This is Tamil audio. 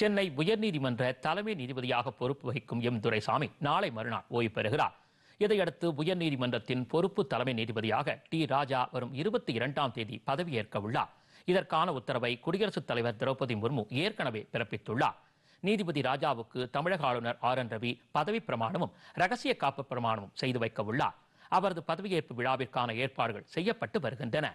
சென்னை உயர்நீதிமன்ற தலைமை நீதிபதியாக பொறுப்பு வகிக்கும் எம் துரைசாமி நாளை மறுநாள் ஓய்வு பெறுகிறார் இதையடுத்து உயர்நீதிமன்றத்தின் பொறுப்பு தலைமை நீதிபதியாக டி ராஜா வரும் இருபத்தி இரண்டாம் தேதி பதவியேற்க உள்ளார் இதற்கான உத்தரவை குடியரசுத் தலைவர் திரௌபதி முர்மு ஏற்கனவே பிறப்பித்துள்ளார் நீதிபதி ராஜாவுக்கு தமிழக ஆளுநர் ஆர் என் ரவி பதவி பிரமாணமும் ரகசிய காப்பு பிரமாணமும் செய்து வைக்க உள்ளார் அவரது பதவியேற்பு விழாவிற்கான ஏற்பாடுகள் செய்யப்பட்டு வருகின்றன